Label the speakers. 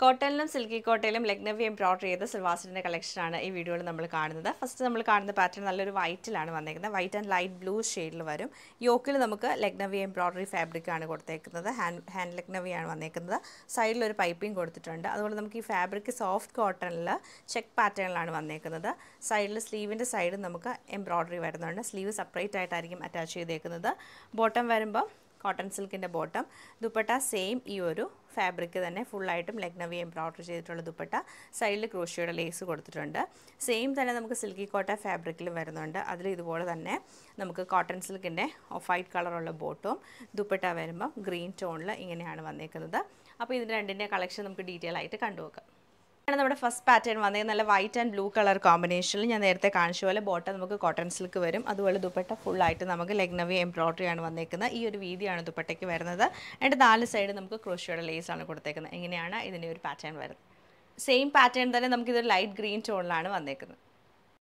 Speaker 1: കോട്ടനിലും silky കോട്ടയിലും ലഗ്നവി embroidery ചെയ്ത സിൽവാസിൻ്റെ കളക്ഷനാണ് ഈ വീഡിയോയിൽ നമ്മൾ കാണുന്നത് ഫസ്റ്റ് നമ്മൾ കാണുന്ന പാറ്റേൺ നല്ലൊരു വൈറ്റിലാണ് വന്നേക്കുന്നത് വൈറ്റ് ആൻഡ് ലൈറ്റ് ബ്ലൂ ഷെയ്ഡിൽ വരും യോക്കിൽ നമുക്ക് ലഗ്നവി എംബ്രോയിഡറി ഫാബ്രിക്കാണ് കൊടുത്തേക്കുന്നത് ഹാൻഡ് ഹാൻഡ് ആണ് വന്നേക്കുന്നത് സൈഡിൽ ഒരു പൈപ്പിംഗ് കൊടുത്തിട്ടുണ്ട് അതുപോലെ നമുക്ക് ഈ ഫാബ്രിക് സോഫ്റ്റ് കോട്ടണിൽ ചെക്ക് പാറ്റേണിലാണ് വന്നേക്കുന്നത് സൈഡിൽ സ്ലീവിൻ്റെ സൈഡിൽ നമുക്ക് എംബ്രോയിഡറി വരുന്നുണ്ട് സ്ലീവ് സെപ്പറേറ്റ് ആയിട്ടായിരിക്കും അറ്റാച്ച് ചെയ്തേക്കുന്നത് ബോട്ടം വരുമ്പം കോട്ടൺ സിൽക്കിൻ്റെ ബോട്ടം ദുപ്പട്ട സെയിം ഈ ഒരു ഫാബ്രിക് തന്നെ ഫുള്ളായിട്ടും ലക്നവി എംബ്രോയ്ഡറി ചെയ്തിട്ടുള്ള ദുപ്പട്ട സൈഡിൽ ക്രോഷിയുടെ ലേസ് കൊടുത്തിട്ടുണ്ട് സെയിം തന്നെ നമുക്ക് സിൽക്കി കോട്ട ഫാബ്രിക്കിൽ വരുന്നുണ്ട് അതിൽ ഇതുപോലെ തന്നെ നമുക്ക് കോട്ടൺ സിൽക്കിൻ്റെ ഓഫ് വൈറ്റ് കളറുള്ള ബോട്ടും ദുപ്പട്ട വരുമ്പം ഗ്രീൻ ടോണിൽ ഇങ്ങനെയാണ് വന്നേക്കുന്നത് അപ്പോൾ ഇതിൻ്റെ രണ്ടിൻ്റെ കളക്ഷൻ നമുക്ക് ഡീറ്റെയിൽ ആയിട്ട് കണ്ടുവെക്കാം ആണ് നമ്മുടെ ഫസ്റ്റ് പാറ്റേൺ വന്നത് നല്ല വൈറ്റ് ആൻഡ് ബ്ലൂ കളർ കോമ്പിനേഷനിൽ ഞാൻ നേരത്തെ കാണിച്ച പോലെ ബോട്ടം നമുക്ക് കോട്ടൺ സിൽക്ക് വരും അതുപോലെ ദുപ്പട്ട ഫുൾ ആയിട്ട് നമുക്ക് ലഗ്നവി എംബ്രോയിഡറി ആണ് വന്നേക്കുന്നത് ഈ ഒരു വീതിയാണ് ദുപ്പട്ടയ്ക്ക് വരുന്നത് എന്നിട്ട് നാല് സൈഡ് നമുക്ക് ക്രോഷിയുടെ ലേസ് ആണ് കൊടുത്തേക്കുന്നത് ഇങ്ങനെയാണ് ഇതിൻ്റെ ഒരു പാറ്റേൺ വരുന്നത് സെയിം പാറ്റേൺ തന്നെ നമുക്കിതൊരു ലൈറ്റ് ഗ്രീൻ ടോണിലാണ് വന്നേക്കുന്നത്